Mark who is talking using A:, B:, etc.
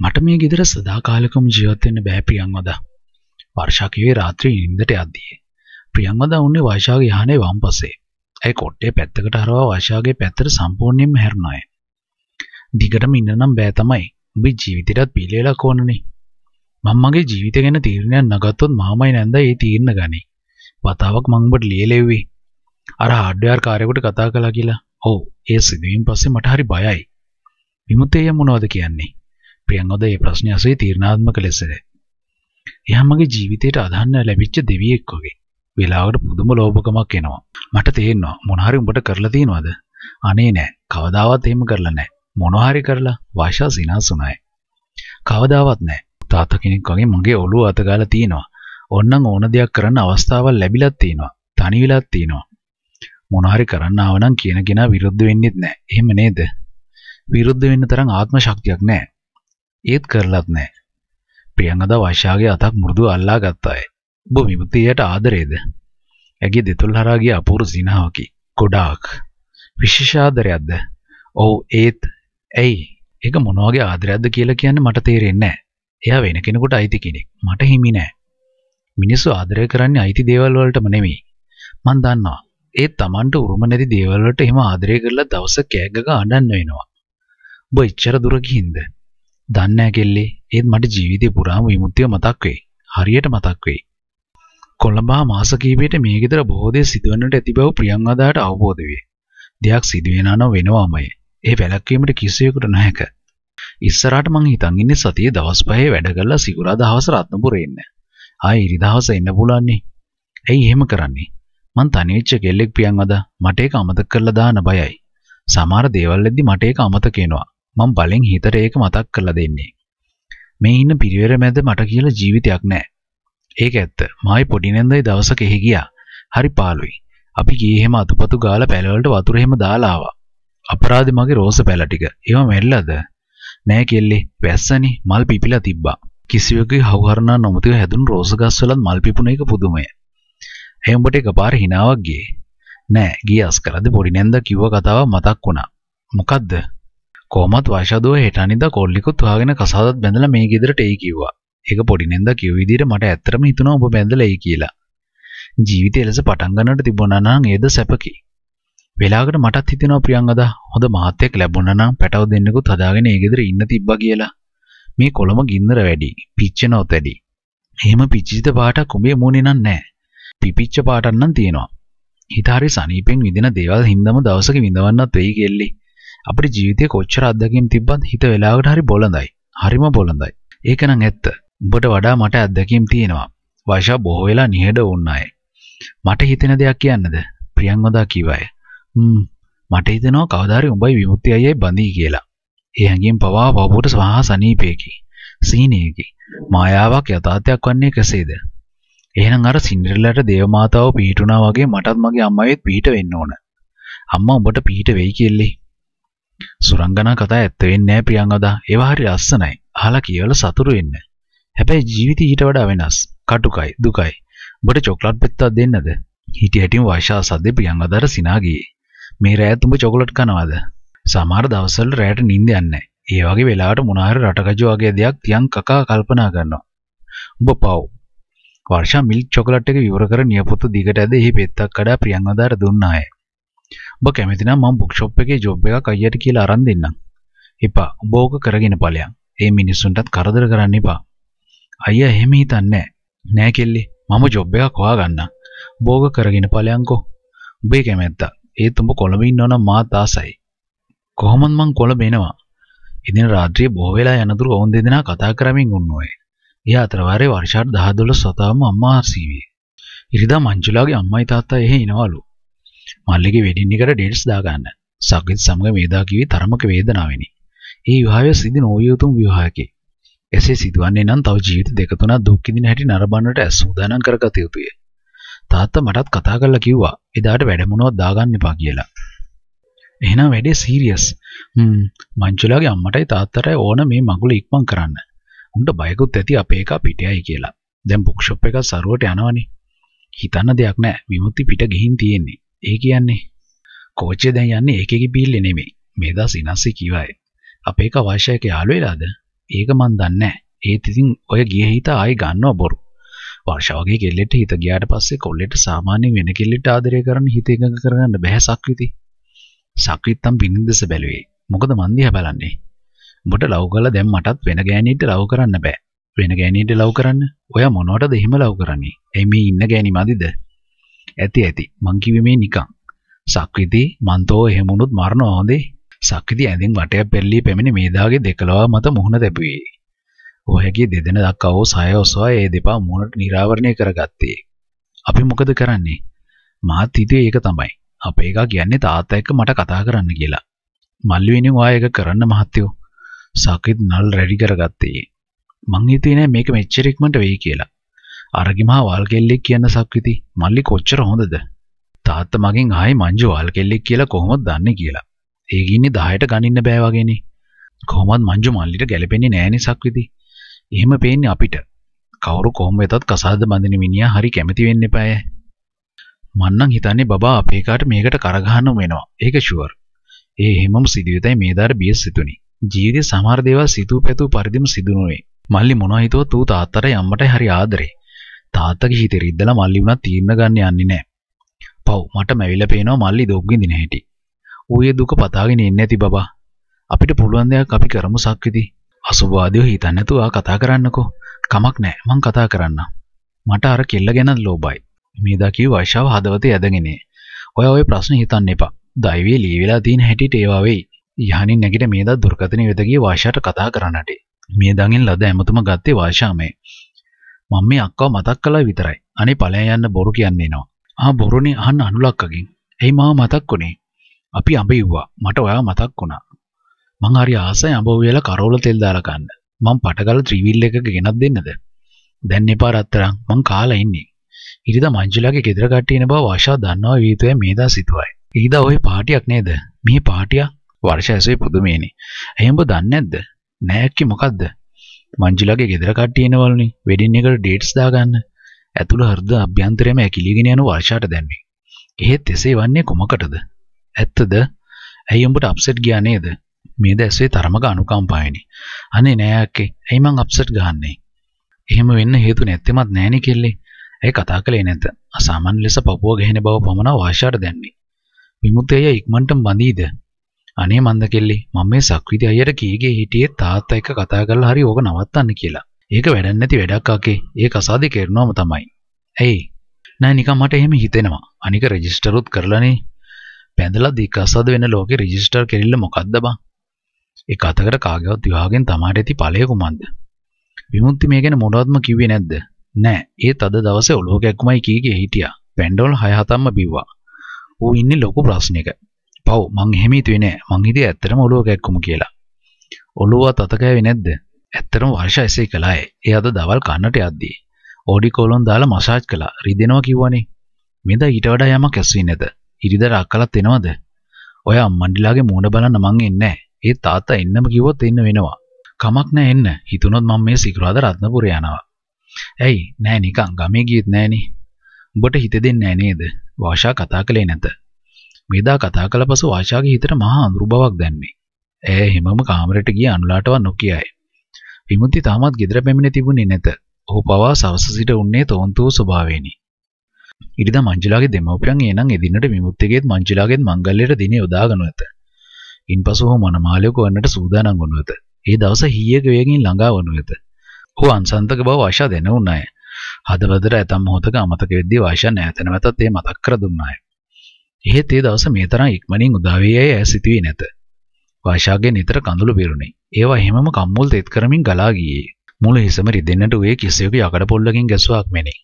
A: මට මේ ගෙදර සදාකාලිකම ජීවත් වෙන්න බෑ ප්‍රියංවදා. වර්ෂා කිව්වේ රාත්‍රියේ නිින්දට යද්දී. ප්‍රියංවදා උන්නේ වර්ෂාගේ යහනේ වම් පස්සේ. ඇයි කොට්ටේ පැත්තකට හරවා වර්ෂාගේ පැත්තට සම්පූර්ණයෙන්ම හැරුණාය. දිගටම ඉන්න නම් බෑ තමයි. උඹේ ජීවිතේටත් පිළිලලා කොනනේ. මම මගේ ජීවිතය ගැන තීරණයක් නගත්තොත් මාමයි නැන්දා ඒ තීරණ ගනි. වතාවක් මම ඔබට ලියලෙව්වේ. අර හાર્ඩ්වෙයාර් කාර්යයකට කතා කළා කියලා. ඔව් ඒ සිදුවීම් පස්සේ මට හරි බයයි. විමුතේ මොනවද කියන්නේ? දෙමාපියන් අද ඒ ප්‍රශ්නේ අසී තීරණාත්මක ලෙසය. එයා මගේ ජීවිතේට අදහන්න ලැබිච්ච දෙවියෙක් වගේ. වෙලාවකට පුදුම ලෝභකමක් එනවා. මට තේරෙනවා මොන හරි උඹට කරලා තියෙනවද? අනේ නෑ. කවදාවත් එහෙම කරලා නෑ. මොන හරි කරලා වාෂා සිනාසුනායි. කවදාවත් නෑ. තාත්තා කෙනෙක් වගේ මගේ ඔළුව අතගාලා තියෙනවා. ඕන්නම් ඕන දෙයක් කරන්න අවස්ථාවක් ලැබිලත් තියෙනවා. තනි වෙලත් තියෙනවා. මොනහරි කරන්න ආව නම් කියන කෙනා විරුද්ධ වෙන්නේත් නැහැ. එහෙම නේද? විරුද්ධ වෙන්න තරම් ආත්ම ශක්තියක් නැහැ. ඒත් කරලත් නෑ. ප්‍රියංගද වශ්‍යාගේ අතක් මෘදු අල්ලා ගත්තාය. ඔබ විමුතියට ආදරේද? ඇගේ දෙතුල් හරා ගිය අපූර්ව සිනහාවකි. ගොඩාක්. විශේෂ ආදරයක්ද? ඔව් ඒත් ඇයි? ඒක මොන වගේ ආදරයක්ද කියලා කියන්නේ මට තේරෙන්නේ නෑ. එයා වෙන කෙනෙකුට අයිති කෙනෙක්. මට හිමි නෑ. මිනිස්සු ආදරය කරන්නේ අයිති දේවල් වලටම නෙමෙයි. මන් දන්නවා. ඒ තමන්ට උරුම නැති දේවල් වලට එහෙම ආදරය කරලා දවසක් කෑගග අඬන්න වෙනවා. ඔබ ඉච්චර දුර ගිහින්ද? දන්නෑ කෙල්ලේ ඒත් මට ජීවිතේ පුරාම විමුක්තිය මතක් වෙයි. හරියට මතක් වෙයි. කොළඹා මාස කිහිපයකට මේ ගෙදර බොහෝ දේ සිදුවන්නට ඇති බව ප්‍රියංගදාට අවබෝධ වේ. දෙයක් සිදුවෙනා නම් වෙනවාමයි. ඒ වැළැක්වීමට කිසිවෙකුට නැහැක. ඉස්සරහට මං හිතන් ඉන්නේ සතියේ දවස් පහේ වැඩ කරලා සිකුරාදා හවස රත්නපුරේ එන්න. ආයි ඉරිදාවස එන්න පුළන්නේ. ඇයි එහෙම කරන්නේ? මං තනිවෙච්ච කෙල්ලෙක් පියන් අද මට ඒක අමතක කරලා දාන්න බයයි. සමහර දේවල් එද්දි මට ඒක අමතක වෙනවා. මම බලෙන් හිතට ඒක මතක් කරලා දෙන්නේ. මේ ඉන්න පිරිවෙර මැද මට කියලා ජීවිතයක් නැහැ. ඒක ඇත්ත. මායි පොඩි නැන්දයි දවසක එහි ගියා. හරි පාළුයි. අපි ගියේ එහෙම අතුපතු ගාලා පැලවලට වතුර එහෙම දාලා ආවා. අපරාධේ මගේ රෝස පැල ටික. ඒව මෙල්ලද? නෑ කෙල්ලේ. වැස්සනේ මල් පිපිලා තිබ්බා. කිසිවෙකුගේ හවුහරනා නොමැතිව හැදුණු රෝස ගස්වලත් මල් පිපුණ එක පුදුමය. ඇයි උඹට එකපාර හිනාවක් ගියේ? නෑ ගියේ අස්කරද්ද පොඩි නැන්දා කිව්ව කතාව මතක් වුණා. මොකද්ද? කොහොමත් වයිෂදුව හෙටනිදා කොල්ලිකුත් හොයාගෙන කසාදත් බැඳලා මේ ගෙදරට එයි කිව්වා. ඒක පොඩි නෙන්දා කිව්ව විදිහට මට ඇත්තටම හිතුණා ඔබ බැඳලා එයි කියලා. ජීවිතය එලෙස පටන් ගන්නට තිබුණා නම් ඒද සැපකි. වෙලාවකට මටත් හිතෙනවා ප්‍රියංගදා හොඳ මහත්තයෙක් ලැබුණා නම් පැටව දෙන්නෙකුත් හදාගෙන ඒ ගෙදර ඉන්න තිබ්බා කියලා. මේ කොළම ගින්නර වැඩි, පිච්චෙනවත් වැඩි. එහෙම පිච්චිත පාටක් උඹේ මූණේ නම් නැහැ. පිපිච්ච පාටක් නම් තියෙනවා. හිත හරි සනීපෙන් විඳින දේවල් හින්දාම දවසක විඳවන්නත් වෙයි කෙල්ලේ. අපේ ජීවිතේ කොච්චර අත්දැකීම් තිබ්බත් හිත වෙලාවකට හරි බොළඳයි. හරිම බොළඳයි. ඒක නම් ඇත්ත. ඔබට වඩා මට අත්දැකීම් තියෙනවා. වයිෂා බොහෝ වෙලා නිහඬ වුණ අය. මට හිතෙන දෙයක් කියන්නද? ප්‍රියංවදා කිව්ව අය. හ්ම් මට හිතෙනවා කවදා හරි උඹයි විමුක්ති අයියයි බඳී කියලා. ඒ හැඟීම් පවා පවපුවට සහ සනීපයකි. සීනයකි. මායාවක් යථාර්ථයක් වන්නේ කෙසේද? එහෙනම් අර සින්ඩරෙල්ලාට දේවමාතාව පිහිටුණා වගේ මටත් මගේ අම්මගෙත් පිහිට වෙන්න ඕන. අම්මා උඹට පිහිට වෙයි කියලා. සුරංගනා කතා ඇත්ත වෙන්නේ නැහැ ප්‍රියංගවදා. ඒවා හරි ලස්සනයි. අහලා කියවලා සතුටු වෙන්න. හැබැයි ජීවිතය ඊට වඩා වෙනස්. කටුකයි, දුකයි. ඔබට චොක්ලට් පෙත්තක් දෙන්නද? හිටි හැටිම වයිෂා සද්දේ ප්‍රියංගවදාට සිනා ගියේ. මේ රෑත් උඹ චොකලට් කනවද? සමහර දවස්වල රෑට නිින්ද යන්නේ ඒ වගේ වෙලාවට මොනාහරි රටකජු වගේ දෙයක් තියන් කකා කල්පනා කරනවා. උඹ පව්. වර්ෂා මිල්ක් චොකලට් එක විවර කර නියපොතු දිගට ඇද එහි පෙත්තක් කඩා ප්‍රියංගවදාට දුන්නාය. ඔබ කැමතිනම් මම බුක් ෂොප් එකේ ජොබ් එකක් අයියට කියලා අරන් දෙන්නම්. එපා. ඔබ ඕක කරගෙන ඵලයන්. ඒ මිනිස්සුන්ටත් කරදර කරන්න එපා. අයියා එහෙම හිතන්නේ නෑ කෙල්ලේ. මම ජොබ් එකක් හොයාගන්නම්. බෝග කරගෙන ඵලයන්කෝ. ඔබේ කැමැත්ත. ඒත් උඹ කොළඹ ඉන්නවනම් මාත් ආසයි. කොහොමද මං කොළඹ එනවා? ඉදින රාත්‍රියේ බොහෝ වෙලා යනතුරු ඔවුන් දෙදෙනා කතා කරමින් උන්නෝයේ. ඒ අතර වාරේ වර්ෂාට 10 12 සතාවම අම්මා හසීවියේ. ඉරිදා මංජුලාගේ අම්මයි තාත්තා එහෙ ඉනවලු. මල්ලිගේ වෙඩින් එකට ඩේට්ස් දාගන්න. සග්ගිත් සමග මේදා කිවි තරමක වේදනාවෙනි. ඒ විවාහය සිදු නොවිය යුතුම විවාහයකි. එසේ සිදුවන්නේ නම් තව ජීවිත දෙක තුනක් දුක් විඳින හැටි නරඹන්නට සූදානම් කරගත යුතුය. තාත්තා මටත් කතා කරලා කිව්වා එදාට වැඩ මොනවද දාගන්න එපා කියලා. එහෙනම් වැඩේ සීරියස්. හ්ම් මංජුලාගේ අම්මටයි තාත්තටයි ඕන මේ මගුල ඉක්මන් කරන්න. උන්ට බයකුත් ඇති අපේ එක පිටයයි කියලා. දැන් බුක්ෂොප් එක සරුවට යනවනේ. හිතන්න දෙයක් නෑ විමුක්ති පිට ගිහින් තියෙන්නේ. ඒ කියන්නේ කෝච්චිය දැන් යන්නේ ඒකෙකි බිල්ලෙ නෙමෙයි. මේදා සිනස්සි කිව්වයි. අපේ එක අවශ්‍යයක යාළු වෙලාද? ඒක මන් දන්නේ ඒත් ඉතින් ඔය ගිය හිත ආයි ගන්නව බොරු. වර්ෂාවගේ කෙල්ලෙට හිත ගියාට පස්සේ කොල්ලෙට සාමාන්‍ය වෙන කෙල්ලෙට ආදරය කරන්න හිත එකඟ කරගන්න බැහැ සක්විති. සක්විත්තම් බිනින්දස බැලුවේ. මොකද මන් දිහා බලන්නේ. උඹට ලව් කරලා දැන් මටත් වෙන ගෑණියෙක්ට ලව් කරන්න බෑ. වෙන ගෑණියෙක්ට ලව් කරන්න? ඔයා මොනවටද එහෙම ලව් කරන්නේ? එයි මේ ඉන්න ගෑණි මදිද? ඇති ඇති මං කිව්වේ මේ නිකන් සක්විති මන්තෝ එහෙම වුණොත් මරනවා හොඳේ සක්විති ඇඳෙන් වටයක් පෙරලී පැමිණ මේදාගේ දෙකලවා මත මුහුණ තැබුවේ ඔහුගේ දෙදෙන දක්වා ඔහු සය ඔසවා ඒ දෙපා මුහුණට නිරාවරණය කරගත්තේ අපි මොකද කරන්නේ මාත් හිතුවේ ඒක තමයි අපේ එකා කියන්නේ තාත්තා එක්ක මට කතා කරන්න කියලා මල්ලි වෙනින් ඔයා ඒක කරන්න මහත්තයෝ සක්විත් නල් රෙඩි කරගත්තේ මං හිතුවේ නෑ මේක මෙච්චර ඉක්මනට වෙයි කියලා අරගිමහා වල් කෙල්ලෙක් කියන සක්විති මල්ලි කොච්චර හොඳද? තාත්තා මගෙන් ආයේ මංජු වල් කෙල්ලෙක් කියලා කොහොමද දන්නේ කියලා. ඒ ගින්නේ 10ට ගනින්න බෑ වගේනේ. කොහොමත් මංජු මල්ලිට ගැලපෙන්නේ නෑනේ සක්විති. එහෙම පේන්නේ අපිට. කවුරු කොහොම වෙතත් කසාද බඳින මිනිහා හරි කැමති වෙන්න එපාය. මන්නම් හිතන්නේ බබා අපේ කාට මේකට කරගහන්න වෙනවා. ඒක ෂුවර්. ඒ හැමම සිදුවිතයි මේ දාර බියස් සිතුනි. ජීවිතේ සමහර දේවල් සිතූ පැතූ පරිදිම සිදු නොවේ. මල්ලි මොනවා හිතුවත් ඌ තාත්තට යම්මටයි හරි ආදරේ. තාත්තගේ හිතේ රිද්දලා මල්ලි වුණා තීරණ ගන්න යන්නේ නැහැ. පව් මට මැවිලා පේනවා මල්ලි දුක් විඳින හැටි. ඌයේ දුක පතාගෙන ඉන්නේ නැති බබා. අපිට පුළුවන් දෙයක් අපි කරමු සක්විති. අසුභවාදීව හිතන්නේ නැතුව ආ කතා කරන්නකෝ. කමක් නැහැ මං කතා කරන්නම්. මට අර කෙල්ල ගැනත් ලෝභයි. මේ දා කිව්ව වෛශාව හදවතේ ඇදගෙන. ඔය ඔය ප්‍රශ්න හිතන්න එපා. දෛවයේ ලී වෙලා තියෙන හැටිට ඒවා වෙයි. යහනින් නැගිට මේ දා දුර්ගතනේ වෙත ගිය වාෂාට කතා කරන්නට. මේ දඟෙන් ලද ඇමතුම ගත්තේ වාෂාමේ. මම මේ අක්කව මතක් කළා විතරයි. අනේ ඵලයන් යන්න බොරු කියන්නේ නෝ. ආ බොරුනේ අහන්න අනුලක්කගෙන්. එයි මාව මතක් වුණේ. අපි අඹ ඉව්වා. මට ඔයාව මතක් වුණා. මං හරි ආසයි අඹ උයලා කරවල තෙල් දාලා කන්න. මං පටගල ත්‍රිවිල් එකක ගෙනත් දෙන්නද? දැන් එපා රත්තරන්. මං කාලා ඉන්නේ. ඉරිදා මංජුලාගේ ගෙදර කට්ටියන බව ආශා දන්නවා වීතුවේ මේදා සිතුවයි. ඉරිදා ওই පාටියක් නේද? මේ පාටියක් වර්ෂ ඇසුවේ පුදුමේනේ. එහෙනම් ඔබ දන්නේ නැද්ද? නෑක්කේ මොකද්ද? මංජිලගේ ගෙදර කට්ටියනවලුනි වෙඩින් එකට ඩේට්ස් දාගන්න. ඇතුළ හෘද අභ්‍යන්තරයම ඇකිලිගෙන යන වර්ෂාට දැම්මේ. එහෙත් එසේ වන්නේ කොමකටද? ඇත්තද? ඇයි උඹට අප්සෙට් ගියා නේද? මේ දැස්සේ තරමක අනුකම්පායනි. අනේ නෑ අක්කේ. ඇයි මං අප්සෙට් ගහන්නේ? එහෙම වෙන්න හේතු නැත්තේමත් නෑනේ කෙල්ලේ. ඇයි කතා කළේ නැත? අසාමාන්‍ය ලෙස පපුව ගැහෙන බව පමණ වර්ෂාට දැන්නේ. විමුක්තය ඉක්මනටම බඳීද? අනේ මන්දකෙල්ලි මම මේ සක්විති අයියට කීගේ හිටියේ තාත්තා එක්ක කතා කරලා හරි ඕක නවත්තන්න කියලා. ඒක වැඩක් නැති වැඩක් අකේ. ඒ කසාදේ කරනවම තමයි. ඇයි? නෑ නිකන් මට එහෙම හිතෙනවා. අනික රෙජිස්ටර් උත් කරලානේ. පැඳලා දීකසාද වෙන ලෝකේ රෙජිස්ටර් කෙරිල්ල මොකද්ද බං? ඒ කතකට කාගේවත් විවාහයෙන් තමාට ඇති ඵලය කුමක්ද? විමුක්ති මේ ගැන මොනවත්ම කිව්වේ නැද්ද? නෑ. ඒ තද දවසේ ඔලෝකයක්මයි කීගේ හිටියා. පැන්ඩෝල් 6 7ක්ම බිව්වා. ඌ ඉන්නේ ලොකු ප්‍රශ්නයක. පව් මං එහෙම හිතුවේ නෑ මං හිතේ ඇත්තටම ඔළුව කැක්කුම කියලා ඔළුව තත කෑවේ නැද්ද ඇත්තටම වර්ෂා එසේ කළාය ඒ අද දවල් කන්නට යද්දී ඕඩි කොලොන් දාලා මසාජ් කළා රිදෙනවා කිව්වනේ මෙද ඊට වඩා යමක් ඇසුවේ නැත ඉරිදා රක්කලත් එනවද ඔය අම්මණ්ඩිලාගේ මූණ බලන්න මං එන්නේ නෑ ඒ තාත්තා එන්නම කිව්වොත් එන්න වෙනවා කමක් නෑ එන්න හිතුනොත් මම මේ සිකුරාදා රත්නපුර යනවා ඇයි නෑ නිකන් ගමේ ගියෙත් නෑනේ උඹට හිත දෙන්නේ නෑ නේද වාෂා කතා කළේ නැත මේදා කතා කළ පසු ආශාගේ හිතට මහා අඳුරු බවක් දැන්නේ. ඇය හිමම කාමරයට ගිය අනුලාටවත් නොකියයි. විමුක්ති තාමත් ගෙදර පැමිණ තිබුණේ නැත. ඔහු පවා සවස සිට උන්නේ තොන්තු ස්වභාවයෙනි. ඉරිදා මංජුලාගේ දෙමව්පියන් එනන් එදිනට විමුක්තිගේත් මංජුලාගේත් මංගල්‍යයට දිනේ යොදාගනු ඇත. ඉන්පසු ඔහු මනමාලියක වන්නට සූදානම් වනු ඇත. ඒ දවස හීයක වේගින් ළඟා වනු ඇත. ඔහු අන්සන්තක බව ආශා දැනුණාය. හදවතට ඇතම් මොහොතක අමතක වෙද්දී වාෂා නැතනවතත් ඒ මතක් කර දුන්නාය. එහෙත් ඒ දවස මේ තරම් ඉක්මනින් උදා වී යයි ඈ සිතුවේ නැත. වාෂාගේ නිතර කඳුළු බිරුණි. ඒවා හැමම කම්මුල් තෙත් කරමින් ගලා ගියේ. මුළු හිසම රිදෙන්නට උයේ කිසියෙකු යකඩ පොල්ලකින් ගැසුවක් මෙනි.